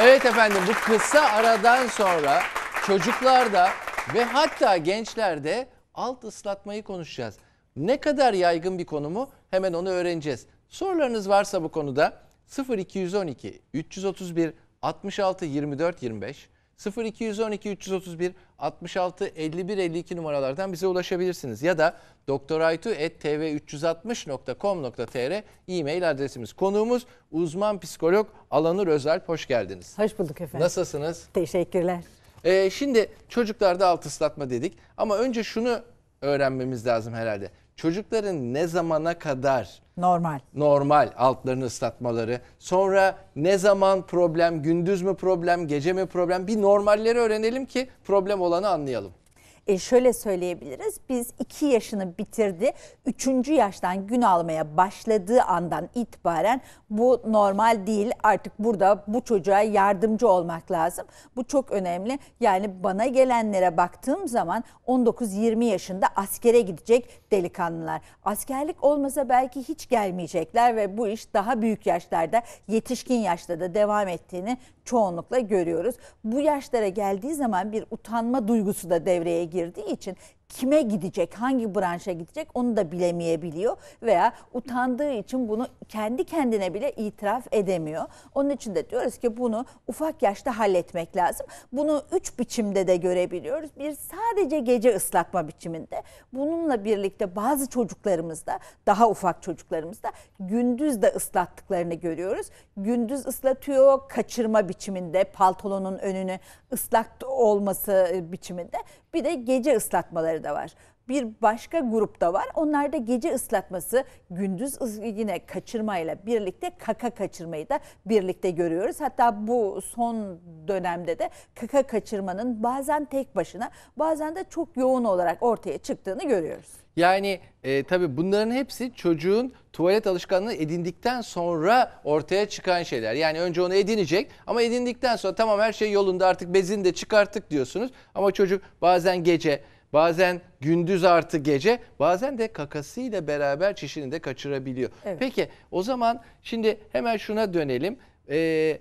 Evet efendim bu kısa aradan sonra çocuklarda ve hatta gençlerde alt ıslatmayı konuşacağız. Ne kadar yaygın bir konu mu hemen onu öğreneceğiz. Sorularınız varsa bu konuda 0212 331 66 24 25 0212 331 66 51 52 numaralardan bize ulaşabilirsiniz. Ya da doktoraytu.tv360.com.tr e-mail adresimiz. Konuğumuz uzman psikolog Alanur Özalp. Hoş geldiniz. Hoş bulduk efendim. Nasılsınız? Teşekkürler. Ee, şimdi çocuklarda alt ıslatma dedik ama önce şunu öğrenmemiz lazım herhalde çocukların ne zamana kadar normal normal altlarını ıslatmaları sonra ne zaman problem gündüz mü problem gece mi problem bir normalleri öğrenelim ki problem olanı anlayalım. E, şöyle söyleyebiliriz. Biz 2 yaşını bitirdi. 3. yaştan gün almaya başladığı andan itibaren bu normal değil. Artık burada bu çocuğa yardımcı olmak lazım. Bu çok önemli. Yani bana gelenlere baktığım zaman 19-20 yaşında askere gidecek delikanlılar. Askerlik olmasa belki hiç gelmeyecekler ve bu iş daha büyük yaşlarda, yetişkin yaşta da devam ettiğini çoğunlukla görüyoruz. Bu yaşlara geldiği zaman bir utanma duygusu da devreye girdiği için kime gidecek, hangi branşa gidecek onu da bilemeyebiliyor veya utandığı için bunu kendi kendine bile itiraf edemiyor. Onun için de diyoruz ki bunu ufak yaşta halletmek lazım. Bunu üç biçimde de görebiliyoruz. Bir sadece gece ıslatma biçiminde. Bununla birlikte bazı çocuklarımızda, daha ufak çocuklarımızda gündüz de ıslattıklarını görüyoruz. Gündüz ıslatıyor, kaçırma biçiminde, paltolonun önünü ıslak olması e, biçiminde. Bir de gece ıslatmaları ıslatmaları da var. Bir başka grupta var. Onlar da gece ıslatması, gündüz yine kaçırmayla birlikte kaka kaçırmayı da birlikte görüyoruz. Hatta bu son dönemde de kaka kaçırmanın bazen tek başına, bazen de çok yoğun olarak ortaya çıktığını görüyoruz. Yani e, tabii bunların hepsi çocuğun tuvalet alışkanlığı edindikten sonra ortaya çıkan şeyler. Yani önce onu edinecek ama edindikten sonra tamam her şey yolunda artık bezini de çıkarttık diyorsunuz. Ama çocuk bazen gece Bazen gündüz artı gece bazen de kakasıyla beraber çişini de kaçırabiliyor. Evet. Peki o zaman şimdi hemen şuna dönelim. Ee,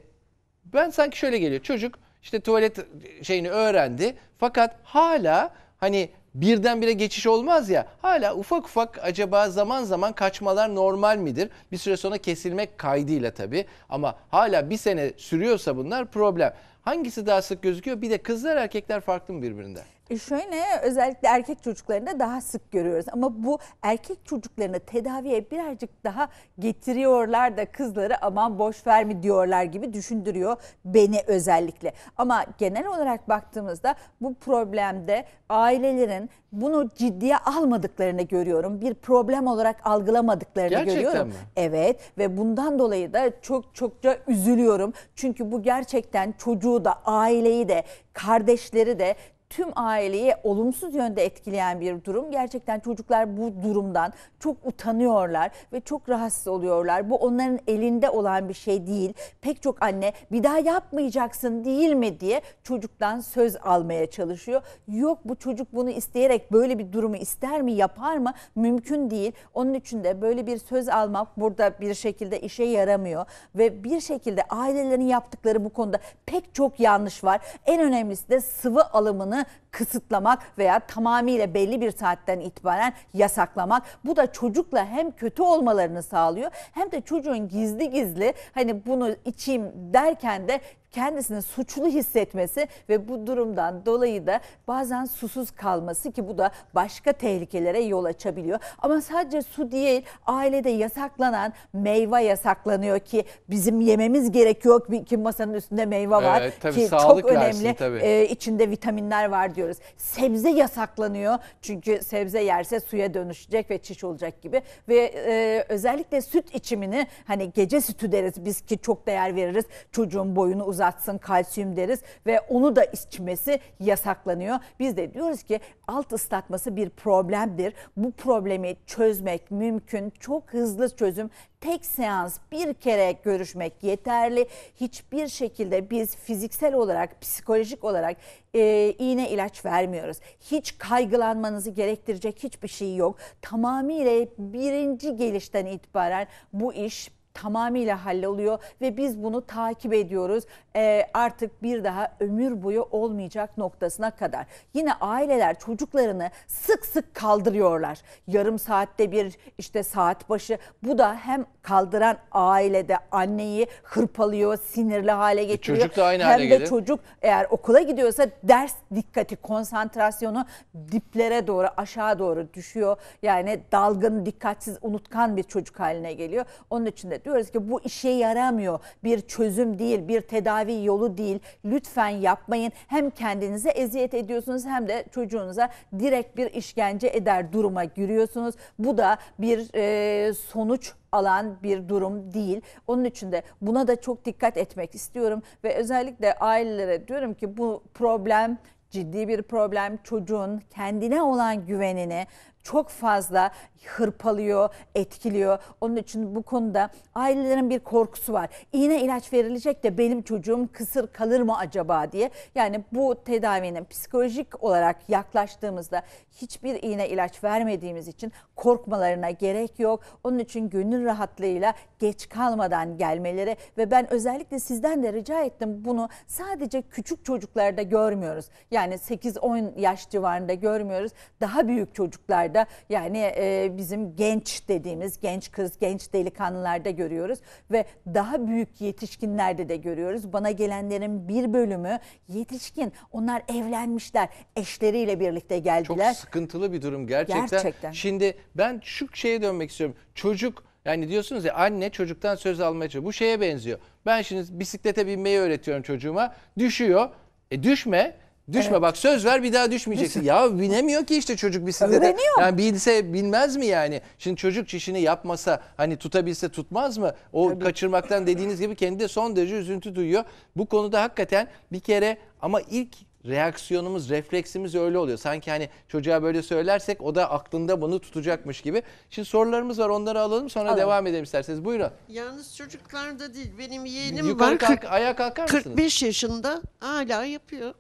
ben sanki şöyle geliyor çocuk işte tuvalet şeyini öğrendi fakat hala hani birdenbire geçiş olmaz ya hala ufak ufak acaba zaman zaman kaçmalar normal midir? Bir süre sonra kesilmek kaydıyla tabii ama hala bir sene sürüyorsa bunlar problem. Hangisi daha sık gözüküyor? Bir de kızlar erkekler farklı mı birbirinden? E, şöyle özellikle erkek çocuklarında daha sık görüyoruz. Ama bu erkek çocuklarını tedaviye birazcık daha getiriyorlar da kızları aman boş ver mi diyorlar gibi düşündürüyor beni özellikle. Ama genel olarak baktığımızda bu problemde ailelerin bunu ciddiye almadıklarını görüyorum. Bir problem olarak algılamadıklarını Gerçekten görüyorum. Mi? Evet ve bundan dolayı da çok çokça üzülüyorum. Çünkü bu gerçekten çocuğu da aileyi de kardeşleri de tüm aileyi olumsuz yönde etkileyen bir durum. Gerçekten çocuklar bu durumdan çok utanıyorlar ve çok rahatsız oluyorlar. Bu onların elinde olan bir şey değil. Pek çok anne bir daha yapmayacaksın değil mi diye çocuktan söz almaya çalışıyor. Yok bu çocuk bunu isteyerek böyle bir durumu ister mi yapar mı mümkün değil. Onun için de böyle bir söz almak burada bir şekilde işe yaramıyor ve bir şekilde ailelerin yaptıkları bu konuda pek çok yanlış var. En önemlisi de sıvı alımını kısıtlamak veya tamamıyla belli bir saatten itibaren yasaklamak. Bu da çocukla hem kötü olmalarını sağlıyor hem de çocuğun gizli gizli hani bunu içeyim derken de kendisini suçlu hissetmesi ve bu durumdan dolayı da bazen susuz kalması ki bu da başka tehlikelere yol açabiliyor. Ama sadece su değil ailede yasaklanan meyve yasaklanıyor ki bizim yememiz gerekiyor ki masanın üstünde meyve var evet, tabii, ki çok önemli versin, tabii. E, içinde vitaminler var diyoruz. Sebze yasaklanıyor çünkü sebze yerse suya dönüşecek ve çiş olacak gibi ve e, özellikle süt içimini hani gece sütü deriz biz ki çok değer veririz çocuğun boyunu uzatmak uzatsın kalsiyum deriz ve onu da içmesi yasaklanıyor. Biz de diyoruz ki alt ıslatması bir problemdir. Bu problemi çözmek mümkün. Çok hızlı çözüm tek seans bir kere görüşmek yeterli. Hiçbir şekilde biz fiziksel olarak, psikolojik olarak e, iğne ilaç vermiyoruz. Hiç kaygılanmanızı gerektirecek hiçbir şey yok. Tamamıyla birinci gelişten itibaren bu iş tamamıyla halloluyor ve biz bunu takip ediyoruz. E, artık bir daha ömür boyu olmayacak noktasına kadar. Yine aileler çocuklarını sık sık kaldırıyorlar. Yarım saatte bir işte saat başı bu da hem kaldıran ailede anneyi hırpalıyor, sinirli hale e, getiriyor. Çocuk da aynı hem hale de gelir. çocuk eğer okula gidiyorsa ders dikkati, konsantrasyonu diplere doğru, aşağı doğru düşüyor. Yani dalgın, dikkatsiz, unutkan bir çocuk haline geliyor. Onun için de diyoruz ki bu işe yaramıyor. Bir çözüm değil, bir tedavi yolu değil. Lütfen yapmayın. Hem kendinize eziyet ediyorsunuz hem de çocuğunuza direkt bir işkence eder duruma giriyorsunuz. Bu da bir e, sonuç alan bir durum değil. Onun için de buna da çok dikkat etmek istiyorum ve özellikle ailelere diyorum ki bu problem ciddi bir problem çocuğun kendine olan güvenini çok fazla hırpalıyor, etkiliyor. Onun için bu konuda ailelerin bir korkusu var. İğne ilaç verilecek de benim çocuğum kısır kalır mı acaba diye. Yani bu tedavinin psikolojik olarak yaklaştığımızda hiçbir iğne ilaç vermediğimiz için korkmalarına gerek yok. Onun için gönül rahatlığıyla geç kalmadan gelmeleri ve ben özellikle sizden de rica ettim bunu sadece küçük çocuklarda görmüyoruz. Yani 8-10 yaş civarında görmüyoruz. Daha büyük çocuklarda çocuklarda yani e, bizim genç dediğimiz genç kız, genç delikanlılarda görüyoruz ve daha büyük yetişkinlerde de görüyoruz. Bana gelenlerin bir bölümü yetişkin. Onlar evlenmişler, eşleriyle birlikte geldiler. Çok sıkıntılı bir durum gerçekten. gerçekten. Şimdi ben şu şeye dönmek istiyorum. Çocuk yani diyorsunuz ya anne çocuktan söz almaya çalışıyor. Bu şeye benziyor. Ben şimdi bisiklete binmeyi öğretiyorum çocuğuma. Düşüyor. E düşme. Düşme evet. bak söz ver bir daha düşmeyeceksin. Düşün. ya binemiyor ki işte çocuk bisiklete. Öğreniyor. Yani bilse bilmez mi yani? Şimdi çocuk çişini yapmasa hani tutabilse tutmaz mı? O Tabii. kaçırmaktan dediğiniz gibi kendi de son derece üzüntü duyuyor. Bu konuda hakikaten bir kere ama ilk reaksiyonumuz, refleksimiz öyle oluyor. Sanki hani çocuğa böyle söylersek o da aklında bunu tutacakmış gibi. Şimdi sorularımız var onları alalım sonra alalım. devam edelim isterseniz. Buyurun. Yalnız çocuklarda değil benim yeğenim Yukarı var. Kalk, ayağa kalkar 45 mısınız? 45 yaşında hala yapıyor.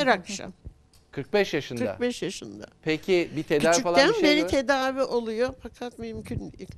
Her akşam. 45 yaşında. 45 yaşında. Peki bir tedavi Küçükten falan bir şey beri mi? tedavi oluyor fakat mümkün değil.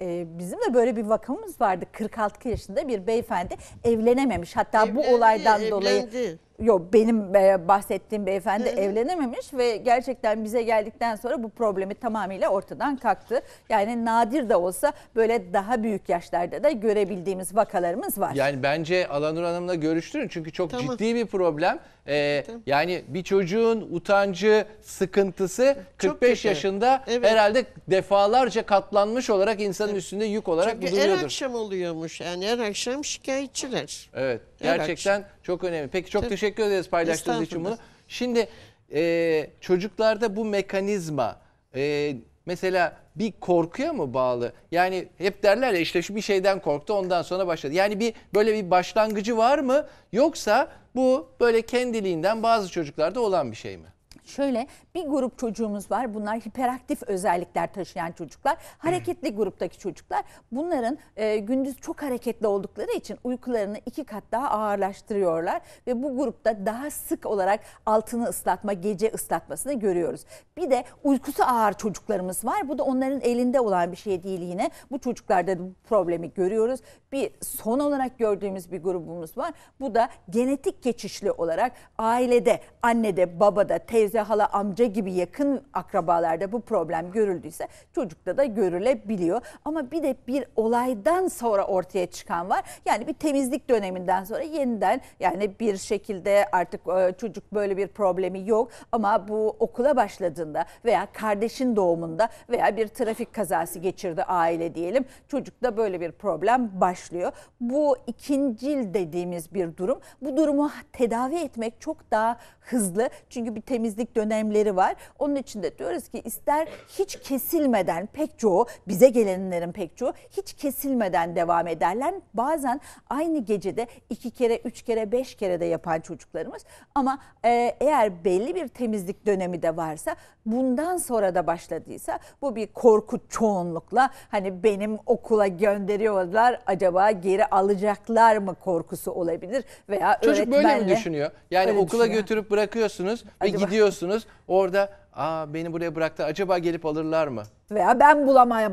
Ee, bizim de böyle bir vakamız vardı. 46 yaşında bir beyefendi evlenememiş. Hatta evlendi, bu olaydan evlendi. dolayı Yok benim e, bahsettiğim beyefendi hı evlenememiş ve gerçekten bize geldikten sonra bu problemi tamamıyla ortadan kalktı. Yani nadir de olsa böyle daha büyük yaşlarda da görebildiğimiz vakalarımız var. Yani bence Alanur Hanım'la görüştürün çünkü çok tamam. ciddi bir problem. Ee, Yani bir çocuğun utancı, sıkıntısı 45 yaşında evet. herhalde defalarca katlanmış olarak insanın evet. üstünde yük olarak çünkü bulunuyordur. Çünkü her akşam oluyormuş yani her akşam şikayetçiler. Evet. Gerçekten evet. çok önemli. Peki çok Tabii. teşekkür ederiz paylaştığınız için bunu. Şimdi e, çocuklarda bu mekanizma e, mesela bir korkuya mı bağlı? Yani hep derler ya işte şu bir şeyden korktu ondan sonra başladı. Yani bir böyle bir başlangıcı var mı? Yoksa bu böyle kendiliğinden bazı çocuklarda olan bir şey mi? Şöyle bir grup çocuğumuz var. Bunlar hiperaktif özellikler taşıyan çocuklar. Hareketli gruptaki çocuklar. Bunların e, gündüz çok hareketli oldukları için uykularını iki kat daha ağırlaştırıyorlar. Ve bu grupta daha sık olarak altını ıslatma, gece ıslatmasını görüyoruz. Bir de uykusu ağır çocuklarımız var. Bu da onların elinde olan bir şey değil yine. Bu çocuklarda bu problemi görüyoruz. Bir son olarak gördüğümüz bir grubumuz var. Bu da genetik geçişli olarak ailede, annede, babada, teyze teyze, hala, amca gibi yakın akrabalarda bu problem görüldüyse çocukta da görülebiliyor. Ama bir de bir olaydan sonra ortaya çıkan var. Yani bir temizlik döneminden sonra yeniden yani bir şekilde artık e, çocuk böyle bir problemi yok ama bu okula başladığında veya kardeşin doğumunda veya bir trafik kazası geçirdi aile diyelim. Çocukta böyle bir problem başlıyor. Bu ikincil dediğimiz bir durum. Bu durumu tedavi etmek çok daha hızlı. Çünkü bir temizlik işsizlik dönemleri var. Onun için de diyoruz ki ister hiç kesilmeden pek çoğu bize gelenlerin pek çoğu hiç kesilmeden devam ederler. Bazen aynı gecede iki kere, üç kere, beş kere de yapan çocuklarımız. Ama e, eğer belli bir temizlik dönemi de varsa bundan sonra da başladıysa bu bir korku çoğunlukla hani benim okula gönderiyorlar acaba geri alacaklar mı korkusu olabilir veya Çocuk böyle mi düşünüyor? Yani okula düşünüyor. götürüp bırakıyorsunuz acaba... ve gidiyorsunuz gidiyorsunuz orada Aa, beni buraya bıraktı acaba gelip alırlar mı? Veya ben bulamam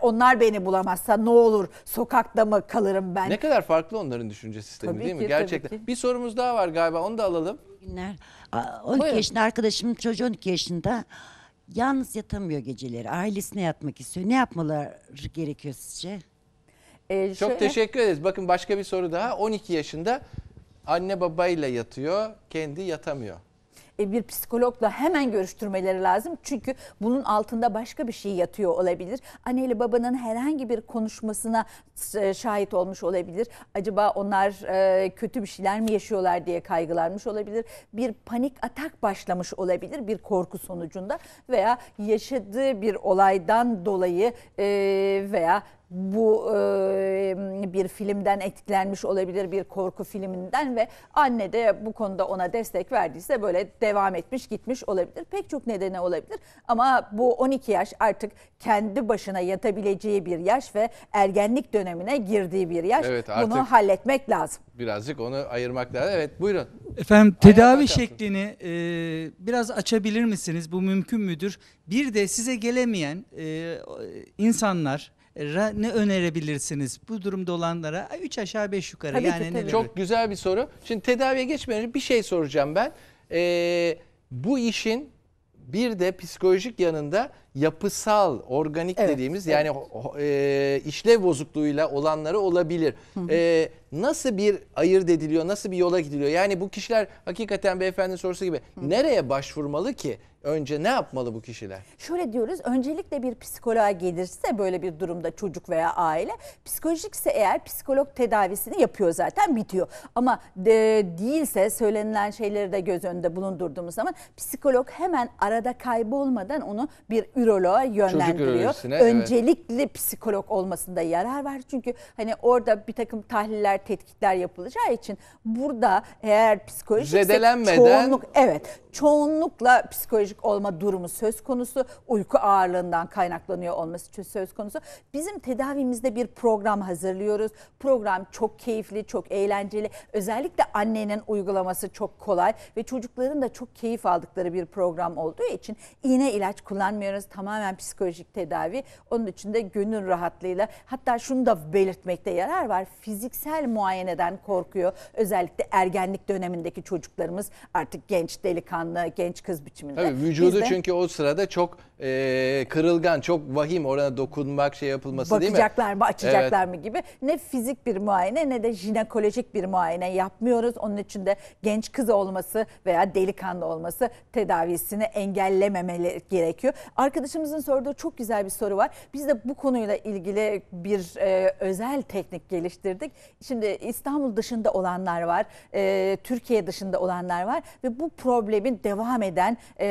onlar beni bulamazsa ne olur sokakta mı kalırım ben? Ne kadar farklı onların düşünce sistemi tabii değil ki, mi? Gerçekten. Ki. Bir sorumuz daha var galiba onu da alalım. Günler. 12 Buyurun. yaşında arkadaşım çocuğu 12 yaşında yalnız yatamıyor geceleri. Ailesine yatmak istiyor. Ne yapmaları gerekiyor sizce? Ee, Çok teşekkür ederiz. Bakın başka bir soru daha. 12 yaşında anne babayla yatıyor, kendi yatamıyor. E, bir psikologla hemen görüştürmeleri lazım. Çünkü bunun altında başka bir şey yatıyor olabilir. Anne ile babanın herhangi bir konuşmasına e, şahit olmuş olabilir. Acaba onlar e, kötü bir şeyler mi yaşıyorlar diye kaygılanmış olabilir. Bir panik atak başlamış olabilir bir korku sonucunda veya yaşadığı bir olaydan dolayı veya bu e, bir filmden etkilenmiş olabilir bir korku filminden ve anne de bu konuda ona destek verdiyse böyle devam etmiş gitmiş olabilir. Pek çok nedeni olabilir ama bu 12 yaş artık kendi başına yatabileceği bir yaş ve ergenlik dönemine girdiği bir yaş. Evet, artık Bunu halletmek lazım. Birazcık onu ayırmak lazım. Evet buyurun. Efendim tedavi Aynen, şeklini e, biraz açabilir misiniz? Bu mümkün müdür? Bir de size gelemeyen e, insanlar ne önerebilirsiniz bu durumda olanlara? 3 aşağı 5 yukarı tabii yani ki, tabii. Çok güzel bir soru. Şimdi tedaviye geçmeden önce bir şey soracağım ben. Ee, bu işin bir de psikolojik yanında yapısal, organik evet, dediğimiz evet. yani e, işlev bozukluğuyla olanları olabilir. Hı ee, nasıl bir ayırt ediliyor, nasıl bir yola gidiliyor? Yani bu kişiler hakikaten beyefendi sorusu gibi Hı. nereye başvurmalı ki? Önce ne yapmalı bu kişiler? Şöyle diyoruz öncelikle bir psikoloğa gelirse böyle bir durumda çocuk veya aile psikolojikse eğer psikolog tedavisini yapıyor zaten bitiyor. Ama de, değilse söylenilen şeyleri de göz önünde bulundurduğumuz zaman psikolog hemen arada kaybolmadan onu bir üroloğa yönlendiriyor. öncelikli evet. psikolog olmasında yarar var. Çünkü hani orada bir takım tahliller tetkikler yapılacağı için burada eğer psikolojik çoğunluk evet çoğunlukla psikolojik olma durumu söz konusu uyku ağırlığından kaynaklanıyor olması söz konusu. Bizim tedavimizde bir program hazırlıyoruz. Program çok keyifli, çok eğlenceli. Özellikle annenin uygulaması çok kolay ve çocukların da çok keyif aldıkları bir program olduğu için iğne ilaç kullanmıyoruz. Tamamen psikolojik tedavi. Onun için de gönül rahatlığıyla hatta şunu da belirtmekte yarar var. Fiziksel muayeneden korkuyor. Özellikle ergenlik dönemindeki çocuklarımız artık genç delikanlı, genç kız biçiminde. Tabii vücudu de... çünkü o sırada çok e, kırılgan, çok vahim orana dokunmak şey yapılması değil mi? Bakacaklar mı, açacaklar Evet. mı gibi. Ne fizik bir muayene ne de jinekolojik bir muayene yapmıyoruz. Onun için de genç kız olması veya delikanlı olması tedavisini engellememeli gerekiyor. Arkadaşımızın sorduğu çok güzel bir soru var. Biz de bu konuyla ilgili bir e, özel teknik geliştirdik. Şimdi İstanbul dışında olanlar var, e, Türkiye dışında olanlar var ve bu problemin devam eden e,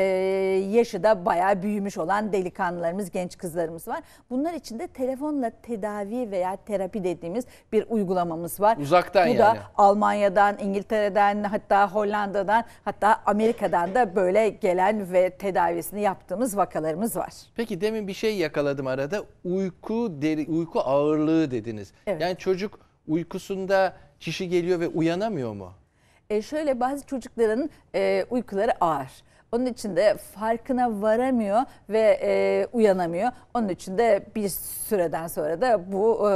yaşı da bayağı büyümüş olan delikanlılarımız, genç kızlarımız var. Bunlar için de telefonla tedavi veya terapi dediğimiz bir uygulamamız var. Uzaktan Bu yani. Bu da Almanya'dan, İngiltere'den, hatta Hollanda'dan, hatta Amerika'dan da böyle gelen ve tedavisini yaptığımız vakalarımız var. Peki demin bir şey yakaladım arada. Uyku deri, uyku ağırlığı dediniz. Evet. Yani çocuk uykusunda kişi geliyor ve uyanamıyor mu? E şöyle bazı çocukların e, uykuları ağır onun için de farkına varamıyor ve e, uyanamıyor. Onun için de bir süreden sonra da bu e,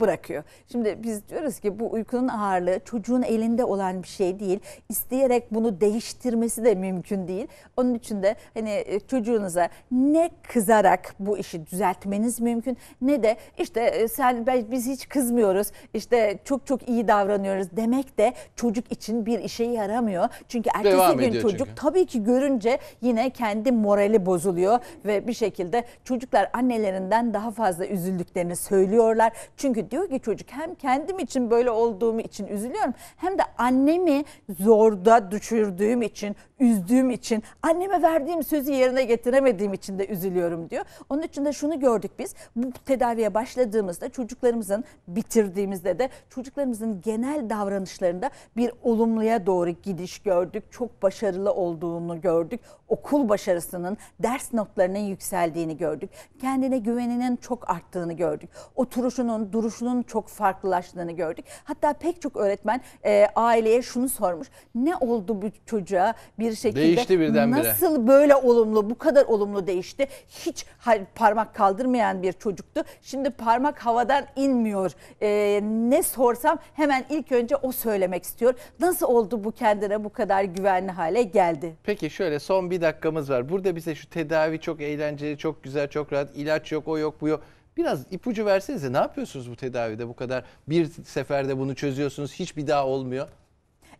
bırakıyor. Şimdi biz diyoruz ki bu uykunun ağırlığı çocuğun elinde olan bir şey değil. İsteyerek bunu değiştirmesi de mümkün değil. Onun için de hani e, çocuğunuza ne kızarak bu işi düzeltmeniz mümkün ne de işte e, sen ben, biz hiç kızmıyoruz. İşte çok çok iyi davranıyoruz demek de çocuk için bir işe yaramıyor. Çünkü ertesi Devam gün çocuk çünkü. tabii ki görün görünce yine kendi morali bozuluyor ve bir şekilde çocuklar annelerinden daha fazla üzüldüklerini söylüyorlar. Çünkü diyor ki çocuk hem kendim için böyle olduğum için üzülüyorum hem de annemi zorda düşürdüğüm için, üzdüğüm için, anneme verdiğim sözü yerine getiremediğim için de üzülüyorum diyor. Onun için de şunu gördük biz. Bu tedaviye başladığımızda çocuklarımızın bitirdiğimizde de çocuklarımızın genel davranışlarında bir olumluya doğru gidiş gördük. Çok başarılı olduğunu gördük gördük. Okul başarısının, ders notlarının yükseldiğini gördük. Kendine güveninin çok arttığını gördük. Oturuşunun, duruşunun çok farklılaştığını gördük. Hatta pek çok öğretmen e, aileye şunu sormuş. Ne oldu bu çocuğa bir şekilde? Değişti birdenbire. Nasıl böyle olumlu, bu kadar olumlu değişti? Hiç parmak kaldırmayan bir çocuktu. Şimdi parmak havadan inmiyor. E, ne sorsam hemen ilk önce o söylemek istiyor. Nasıl oldu bu kendine bu kadar güvenli hale geldi? Peki şöyle şöyle son bir dakikamız var. Burada bize şu tedavi çok eğlenceli, çok güzel, çok rahat. İlaç yok, o yok, bu yok. Biraz ipucu versenize ne yapıyorsunuz bu tedavide bu kadar bir seferde bunu çözüyorsunuz hiç bir daha olmuyor.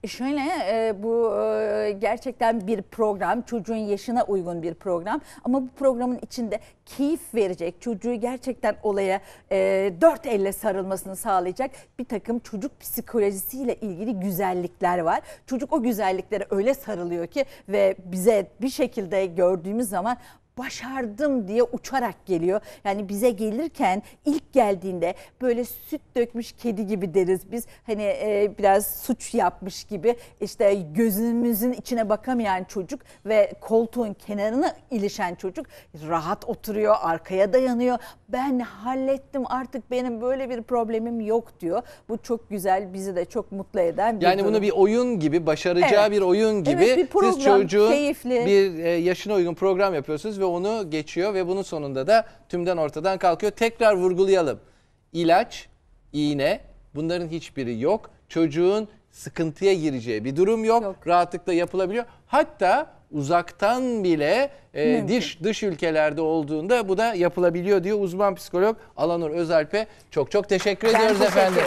Şöyle e, bu e, gerçekten bir program, çocuğun yaşına uygun bir program ama bu programın içinde keyif verecek, çocuğu gerçekten olaya e, dört elle sarılmasını sağlayacak bir takım çocuk psikolojisiyle ilgili güzellikler var. Çocuk o güzelliklere öyle sarılıyor ki ve bize bir şekilde gördüğümüz zaman başardım diye uçarak geliyor. Yani bize gelirken ilk geldiğinde böyle süt dökmüş kedi gibi deriz biz. Hani e, biraz suç yapmış gibi işte gözümüzün içine bakamayan çocuk ve koltuğun kenarına ilişen çocuk rahat oturuyor, arkaya dayanıyor. Ben hallettim artık benim böyle bir problemim yok diyor. Bu çok güzel, bizi de çok mutlu eden bir Yani durum. bunu bir oyun gibi, başaracağı evet. bir oyun gibi evet, bir program, siz çocuğun keyifli. bir e, yaşına uygun program yapıyorsunuz ve onu geçiyor ve bunun sonunda da tümden ortadan kalkıyor. Tekrar vurgulayalım. İlaç, iğne bunların hiçbiri yok. Çocuğun sıkıntıya gireceği bir durum yok. yok. Rahatlıkla yapılabiliyor. Hatta uzaktan bile e, dış dış ülkelerde olduğunda bu da yapılabiliyor diyor uzman psikolog Alanur Özalp'e. Çok çok teşekkür ben ediyoruz teşekkür efendim.